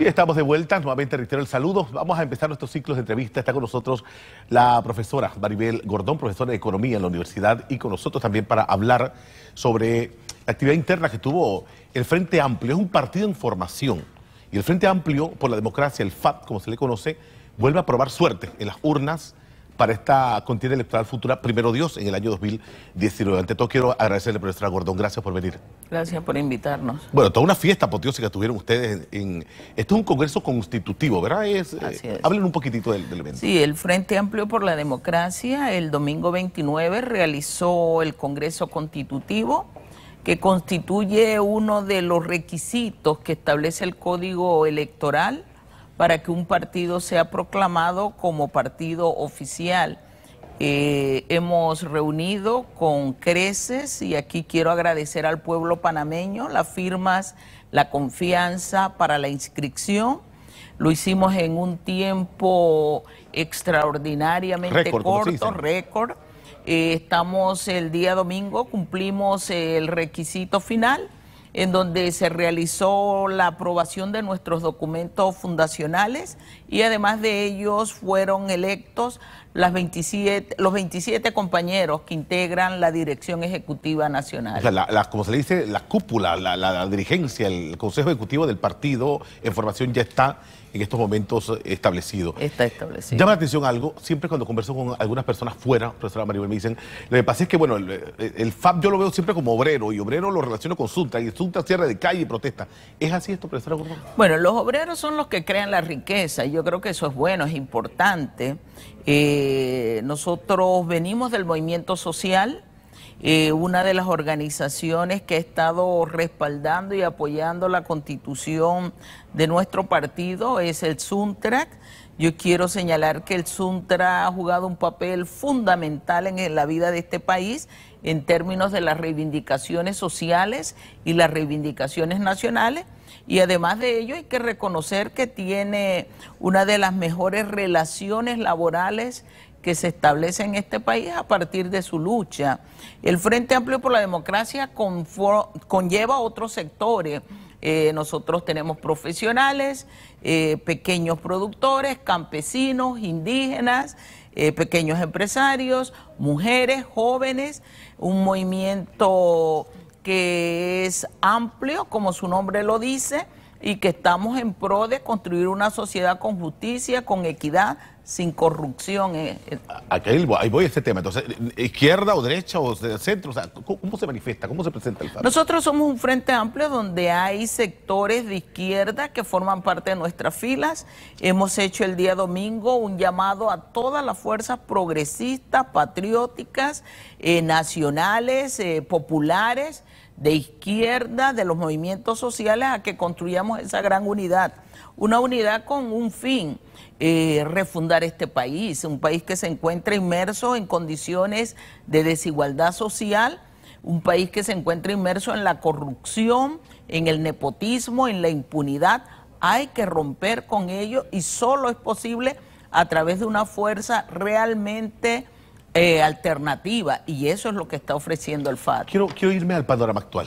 Y estamos de vuelta. Nuevamente reitero el saludo. Vamos a empezar nuestros ciclos de entrevistas. Está con nosotros la profesora Maribel Gordón, profesora de Economía en la universidad, y con nosotros también para hablar sobre la actividad interna que tuvo el Frente Amplio. Es un partido en formación. Y el Frente Amplio por la democracia, el FAT, como se le conoce, vuelve a probar suerte en las urnas para esta contienda electoral futura, primero Dios, en el año 2019. Ante todo, quiero agradecerle, profesora Gordón. Gracias por venir. Gracias por invitarnos. Bueno, toda una fiesta que tuvieron ustedes. En, esto es un congreso constitutivo, ¿verdad? Es, Hablen eh, un poquitito del, del, evento. Sí, el Frente Amplio por la Democracia, el domingo 29, realizó el congreso constitutivo que constituye uno de los requisitos que establece el Código Electoral para que un partido sea proclamado como partido oficial. Eh, hemos reunido con creces y aquí quiero agradecer al pueblo panameño las firmas, la confianza para la inscripción. Lo hicimos en un tiempo extraordinariamente corto, récord. Eh, estamos el día domingo, cumplimos el requisito final en donde se realizó la aprobación de nuestros documentos fundacionales y además de ellos fueron electos las 27, los 27 compañeros que integran la Dirección Ejecutiva Nacional. O sea, como se le dice, la cúpula, la, dirigencia, el Consejo Ejecutivo del partido en formación ya está en estos momentos establecido. Está establecido. Llama la atención algo, siempre cuando converso con algunas personas fuera, profesora Maribel, me dicen, lo que pasa es que, bueno, el, FAP yo lo veo siempre como obrero, y obrero lo relaciono con Sulta, y Sulta cierra de calle y protesta. ¿Es así esto, profesora Bueno, los obreros son los que crean la riqueza yo creo que eso es bueno, es importante. Eh, nosotros venimos del movimiento social, eh, una de las organizaciones que ha estado respaldando y apoyando la constitución de nuestro partido es el SUNTRAC yo quiero señalar que el Suntra ha jugado un papel fundamental en la vida de este país en términos de las reivindicaciones sociales y las reivindicaciones nacionales. Y además de ello hay que reconocer que tiene una de las mejores relaciones laborales que se establece en este país a partir de su lucha. El Frente Amplio por la Democracia conlleva otros sectores eh, nosotros tenemos profesionales, eh, pequeños productores, campesinos, indígenas, eh, pequeños empresarios, mujeres, jóvenes, un movimiento que es amplio, como su nombre lo dice, y que estamos en pro de construir una sociedad con justicia, con equidad, sin corrupción. Eh, eh. ahí voy a este tema. Entonces, izquierda o derecha o centro, o ¿cómo se manifiesta? ¿Cómo se presenta el FARC? Nosotros somos un frente amplio donde hay sectores de izquierda que forman parte de nuestras filas. Hemos hecho el día domingo un llamado a todas las fuerzas progresistas, patrióticas, eh, nacionales, eh, populares de izquierda, de los movimientos sociales, a que construyamos esa gran unidad. Una unidad con un fin, eh, refundar este país, un país que se encuentra inmerso en condiciones de desigualdad social, un país que se encuentra inmerso en la corrupción, en el nepotismo, en la impunidad. Hay que romper con ello y solo es posible a través de una fuerza realmente eh, alternativa y eso es lo que está ofreciendo el FARC. Quiero, irme al panorama actual.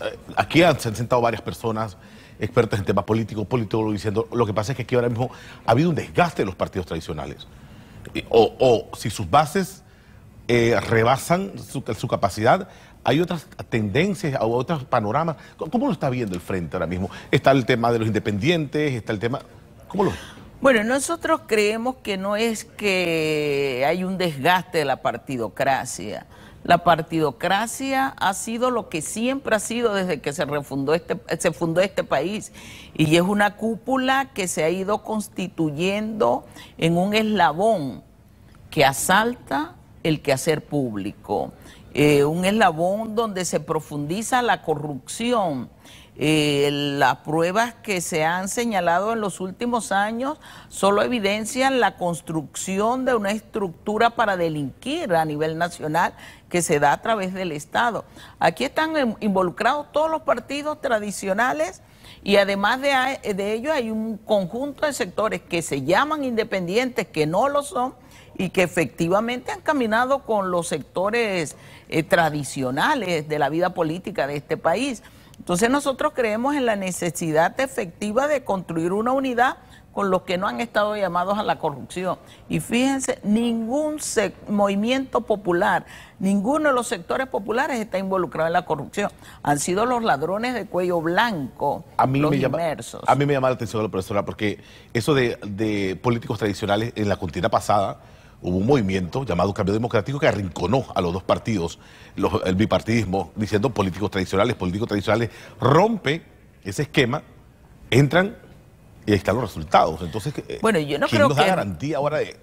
Eh, aquí se han sentado varias personas expertas en temas políticos, políticos, diciendo lo que pasa es que aquí ahora mismo ha habido un desgaste de los partidos tradicionales. O, si sus bases eh, rebasan su, capacidad, hay otras tendencias, otros panoramas. ¿Cómo lo está viendo el frente ahora mismo? Está el tema de los independientes, está el tema... ¿Cómo lo... Bueno, nosotros creemos que no es que hay un desgaste de la partidocracia. La partidocracia ha sido lo que siempre ha sido desde que se, refundó este, se fundó este país y es una cúpula que se ha ido constituyendo en un eslabón que asalta el quehacer público, eh, un eslabón donde se profundiza la corrupción eh, las pruebas que se han señalado en los últimos años solo evidencian la construcción de una estructura para delinquir a nivel nacional que se da a través del Estado. Aquí están involucrados todos los partidos tradicionales. Y además de, ello hay un conjunto de sectores que se llaman independientes, que no lo son, y que efectivamente han caminado con los sectores eh, tradicionales de la vida política de este país. Entonces nosotros creemos en la necesidad efectiva de construir una unidad con los que no han estado llamados a la corrupción. Y fíjense, ningún movimiento popular, ninguno de los sectores populares está involucrado en la corrupción. Han sido los ladrones de cuello blanco, los inmersos. A mí me llama la atención, profesora, porque eso de, de políticos tradicionales en la contienda pasada, hubo un movimiento llamado Cambio Democrático que arrinconó a los dos partidos, el bipartidismo, diciendo políticos tradicionales, políticos tradicionales, rompe ese esquema, entran y ahí están los resultados. Entonces, eh, bueno, yo no ¿quién nos da garantía ahora de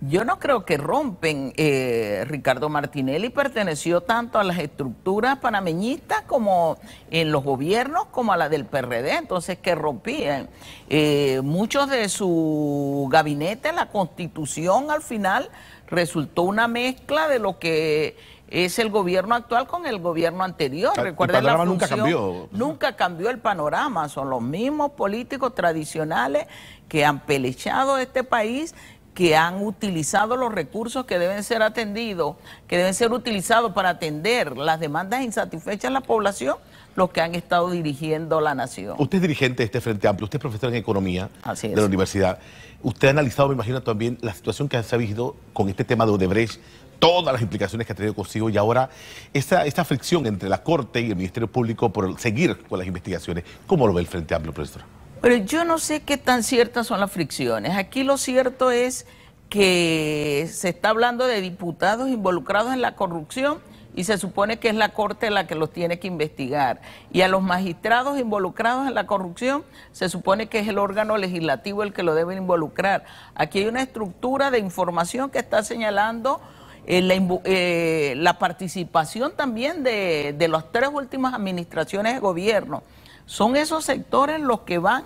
yo no creo que rompen. Eh, Ricardo Martinelli perteneció tanto a las estructuras panameñistas como en los gobiernos, como a la del PRD, entonces que rompían. Eh, muchos de su gabinete, la constitución al final resultó una mezcla de lo que es el gobierno actual con el gobierno anterior. Ah, el la función, nunca Nunca cambió el panorama. Son los mismos políticos tradicionales que han pelechado este país que han utilizado los recursos que deben ser atendidos, que deben ser utilizados para atender las demandas insatisfechas de la población, los que han estado dirigiendo la nación. Usted es dirigente de este Frente Amplio, usted es profesor en economía de la universidad. Usted ha analizado, me imagino, también la situación que se ha visto con este tema de Odebrecht, todas las implicaciones que ha tenido consigo y ahora esta fricción entre la Corte y el Ministerio Público por seguir con las investigaciones. ¿Cómo lo ve el Frente Amplio, profesor? Pero yo no sé qué tan ciertas son las fricciones. Aquí lo cierto es que se está hablando de diputados involucrados en la corrupción y se supone que es la Corte la que los tiene que investigar. Y a los magistrados involucrados en la corrupción se supone que es el órgano legislativo el que lo debe involucrar. Aquí hay una estructura de información que está señalando eh, eh, la, participación también de, de las tres últimas administraciones de gobierno. Son esos sectores los que van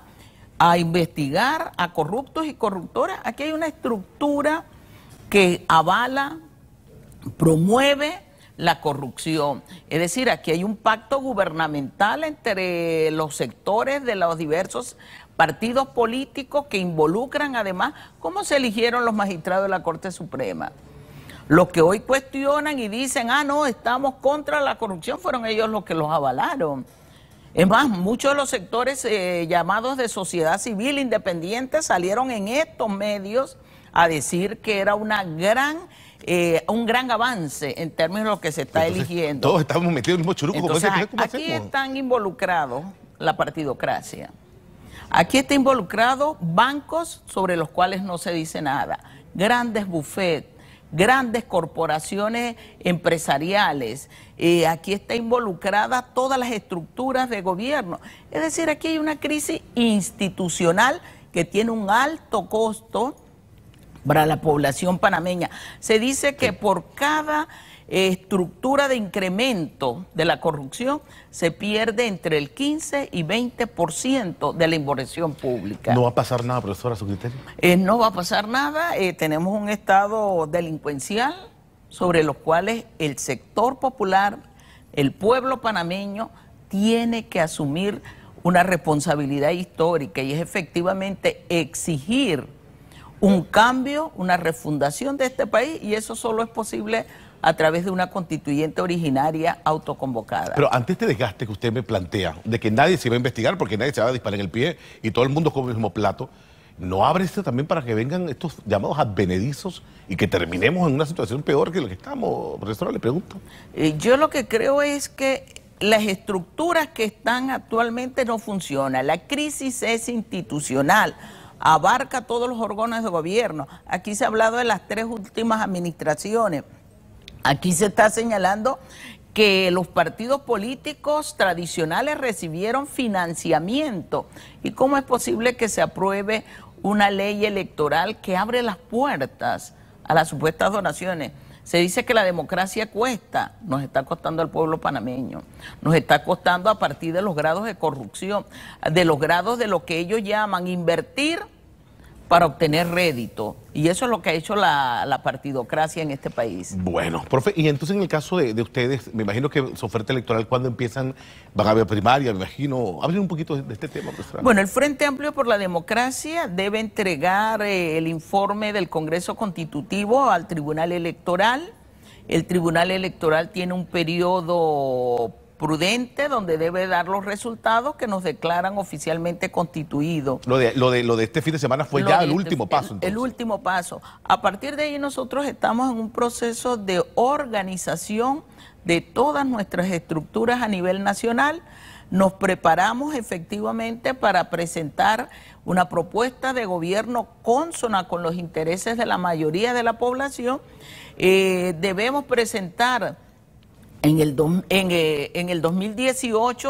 a investigar a corruptos y corruptoras. Aquí hay una estructura que avala, promueve la corrupción. Es decir, aquí hay un pacto gubernamental entre los sectores de los diversos partidos políticos que involucran además cómo se eligieron los magistrados de la Corte Suprema. Los que hoy cuestionan y dicen, ah, no, estamos contra la corrupción, fueron ellos los que los avalaron. Es más, muchos de los sectores eh, llamados de sociedad civil independiente salieron en estos medios a decir que era una gran, eh, un gran avance en términos de lo que se está eligiendo. Todos estamos metidos en el mismo churuco. aquí están involucrados la partidocracia. Aquí está involucrados bancos sobre los cuales no se dice nada, grandes bufetes grandes corporaciones empresariales, eh, aquí está involucrada todas las estructuras de gobierno. Es decir, aquí hay una crisis institucional que tiene un alto costo para la población panameña. Se dice que por cada estructura de incremento de la corrupción se pierde entre el 15 y 20% de la inversión pública. ¿No va a pasar nada, profesora, a su criterio? Eh, no va a pasar nada. Eh, tenemos un estado delincuencial sobre los cuales el sector popular, el pueblo panameño, tiene que asumir una responsabilidad histórica y es efectivamente exigir un cambio, una refundación de este país y eso solo es posible a través de una constituyente originaria autoconvocada. Pero ante este desgaste que usted me plantea, de que nadie se va a investigar porque nadie se va a disparar en el pie y todo el mundo come el mismo plato, ¿no abre esto también para que vengan estos llamados advenedizos y que terminemos en una situación peor que la que estamos? Profesora, le pregunto. Eh, yo lo que creo es que las estructuras que están actualmente no funcionan. La crisis es institucional abarca todos los órganos de gobierno. Aquí se ha hablado de las tres últimas administraciones. Aquí se está señalando que los partidos políticos tradicionales recibieron financiamiento. ¿Y cómo es posible que se apruebe una ley electoral que abre las puertas a las supuestas donaciones? Se dice que la democracia cuesta, nos está costando al pueblo panameño, nos está costando a partir de los grados de corrupción, de los grados de lo que ellos llaman invertir para obtener rédito. Y eso es lo que ha hecho la, partidocracia en este país. Bueno, profe, y entonces en el caso de, ustedes, me imagino que su oferta electoral, cuando empiezan? Van a haber primaria, me imagino. Hablen un poquito de, este tema. Profesor. Bueno, el Frente Amplio por la Democracia debe entregar eh, el informe del Congreso Constitutivo al Tribunal Electoral. El Tribunal Electoral tiene un periodo prudente, donde debe dar los resultados que nos declaran oficialmente constituidos. Lo de, lo de, este fin de semana fue ya el este último paso. El, último paso. A partir de ahí nosotros estamos en un proceso de organización de todas nuestras estructuras a nivel nacional. Nos preparamos efectivamente para presentar una propuesta de gobierno consona con los intereses de la mayoría de la población. Eh, debemos presentar en el, 2018,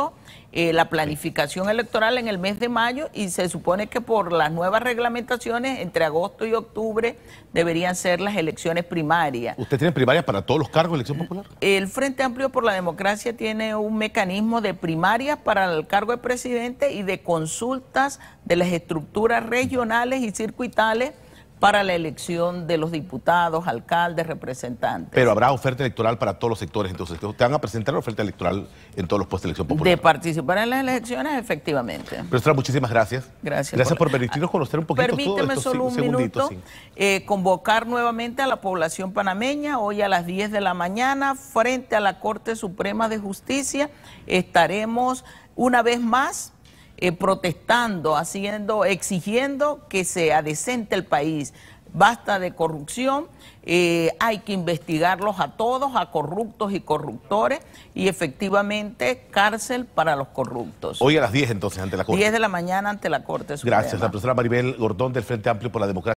eh, eh, la planificación electoral en el mes de mayo y se supone que por las nuevas reglamentaciones, entre agosto y octubre deberían ser las elecciones primarias. ¿Usted tiene primarias para todos los cargos de elección eh, popular? El Frente Amplio por la Democracia tiene un mecanismo de primarias para el cargo de presidente y de consultas de las estructuras regionales y circuitales para la elección de los diputados, alcaldes, representantes. Pero habrá oferta electoral para todos los sectores, entonces te van a presentar la oferta electoral en todos los puestos de elección De participar en las elecciones, efectivamente. Profesora, muchísimas gracias. Gracias. Gracias por, permitirnos conocer un poquito Permíteme solo un minuto, eh, convocar nuevamente a la población panameña hoy a las 10 de la mañana frente a la Corte Suprema de Justicia. Estaremos una vez más eh, protestando, haciendo, exigiendo que se adecente el país. Basta de corrupción, eh, hay que investigarlos a todos, a corruptos y corruptores, y efectivamente cárcel para los corruptos. Hoy a las 10 entonces ante la Corte. 10 de la mañana ante la Corte. Suprema. Gracias, la profesora Maribel Gordón del Frente Amplio por la Democracia.